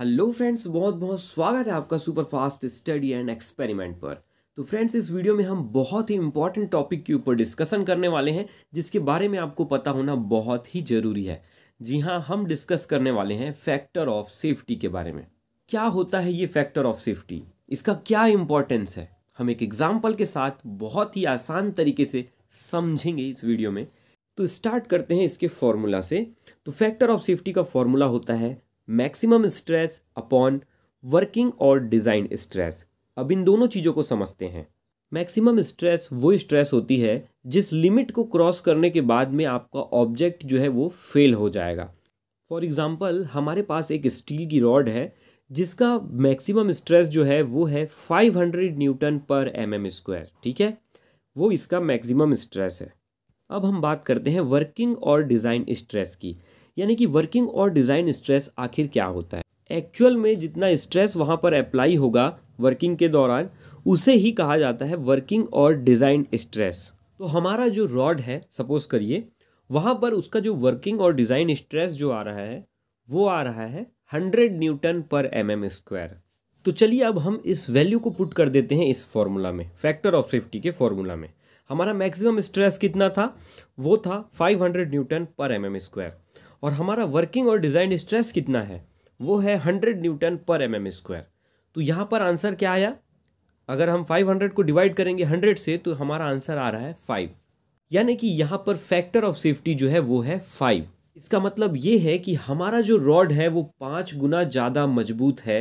hello friends बहुत बहुत स्वागत है आपका super fast study and experiment पर तो फ्रेंड्स इस वीडियो में हम बहुत ही इंपॉर्टेंट टॉपिक के ऊपर डिस्कशन करने वाले हैं जिसके बारे में आपको पता होना बहुत ही ज़रूरी है जी हाँ हम डिस्कस करने वाले हैं फैक्टर ऑफ सेफ्टी के बारे में क्या होता है ये फैक्टर ऑफ सेफ्टी इसका क्या इंपॉर्टेंस है हम एक एग्जाम्पल के साथ बहुत ही आसान तरीके से समझेंगे इस वीडियो में तो स्टार्ट करते हैं इसके फॉर्मूला से तो फैक्टर ऑफ सेफ्टी का फॉर्मूला होता है मैक्सिमम स्ट्रेस अपॉन वर्किंग और डिज़ाइन स्ट्रेस अब इन दोनों चीज़ों को समझते हैं मैक्सिमम स्ट्रेस वो स्ट्रेस होती है जिस लिमिट को क्रॉस करने के बाद में आपका ऑब्जेक्ट जो है वो फेल हो जाएगा फॉर एग्ज़ाम्पल हमारे पास एक स्टील की रॉड है जिसका मैक्सिमम स्ट्रेस जो है वो है 500 न्यूटन पर एम एम स्क्वायर ठीक है वो इसका मैक्सिमम स्ट्रेस है अब हम बात करते हैं वर्किंग और डिज़ाइन स्ट्रेस की यानी कि वर्किंग और डिज़ाइन स्ट्रेस आखिर क्या होता है एक्चुअल में जितना स्ट्रेस वहाँ पर अप्लाई होगा वर्किंग के दौरान उसे ही कहा जाता है वर्किंग और डिज़ाइन स्ट्रेस तो हमारा जो रॉड है सपोज करिए वहाँ पर उसका जो वर्किंग और डिज़ाइन स्ट्रेस जो आ रहा है वो आ रहा है हंड्रेड न्यूटन पर एम एम स्क्वायर तो चलिए अब हम इस वैल्यू को पुट कर देते हैं इस फॉर्मूला में फैक्टर ऑफ सेफ्टी के फॉर्मूला में हमारा मैक्सिमम स्ट्रेस कितना था वो था 500 न्यूटन पर एम एम स्क्वायर और हमारा वर्किंग और डिज़ाइन स्ट्रेस कितना है वो है हंड्रेड न्यूटन पर एम एम स्क्वायर तो यहाँ पर आंसर क्या आया अगर हम फाइव हंड्रेड को डिवाइड करेंगे हंड्रेड से तो हमारा आंसर आ रहा है फाइव यानी कि यहाँ पर फैक्टर ऑफ सेफ्टी जो है वो है फाइव इसका मतलब ये है कि हमारा जो रॉड है वो पाँच गुना ज़्यादा मजबूत है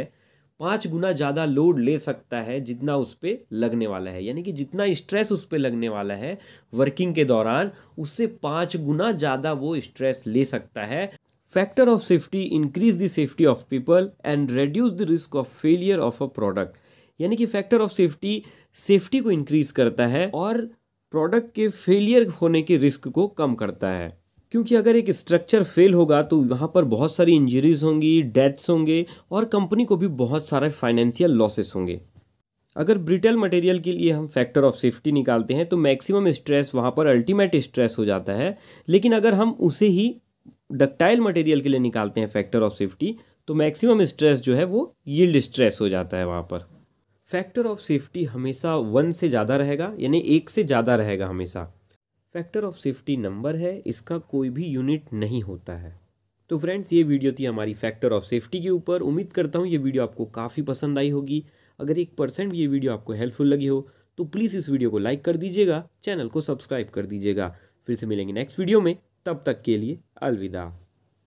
पाँच गुना ज़्यादा लोड ले सकता है जितना उस पर लगने वाला है यानी कि जितना स्ट्रेस उस पर लगने वाला है वर्किंग के दौरान उससे पाँच गुना ज़्यादा वो स्ट्रेस ले सकता है factor of safety increase the safety of people and reduce the risk of failure of a product यानी कि फैक्टर ऑफ सेफ्टी सेफ्टी को इंक्रीज करता है और प्रोडक्ट के फेलियर होने के रिस्क को कम करता है क्योंकि अगर एक स्ट्रक्चर फेल होगा तो वहाँ पर बहुत सारी इंजरीज होंगी डेथ्स होंगे और कंपनी को भी बहुत सारे फाइनेंशियल लॉसेस होंगे अगर ब्रिटल मटेरियल के लिए हम फैक्टर ऑफ सेफ्टी निकालते हैं तो मैक्सिमम स्ट्रेस वहाँ पर अल्टीमेट स्ट्रेस हो जाता है लेकिन अगर हम उसे ही डक्टाइल मटेरियल के लिए निकालते हैं फैक्टर ऑफ सेफ्टी तो मैक्सिमम स्ट्रेस जो है वो यील्ड स्ट्रेस हो जाता है वहाँ पर फैक्टर ऑफ सेफ्टी हमेशा वन से ज़्यादा रहेगा यानी एक से ज़्यादा रहेगा हमेशा फैक्टर ऑफ सेफ्टी नंबर है इसका कोई भी यूनिट नहीं होता है तो फ्रेंड्स ये वीडियो थी हमारी फैक्टर ऑफ सेफ्टी के ऊपर उम्मीद करता हूँ ये वीडियो आपको काफ़ी पसंद आई होगी अगर एक परसेंट ये वीडियो आपको हेल्पफुल लगी हो तो प्लीज़ इस वीडियो को लाइक कर दीजिएगा चैनल को सब्सक्राइब कर दीजिएगा फिर से मिलेंगे नेक्स्ट वीडियो में तब तक के लिए अलविदा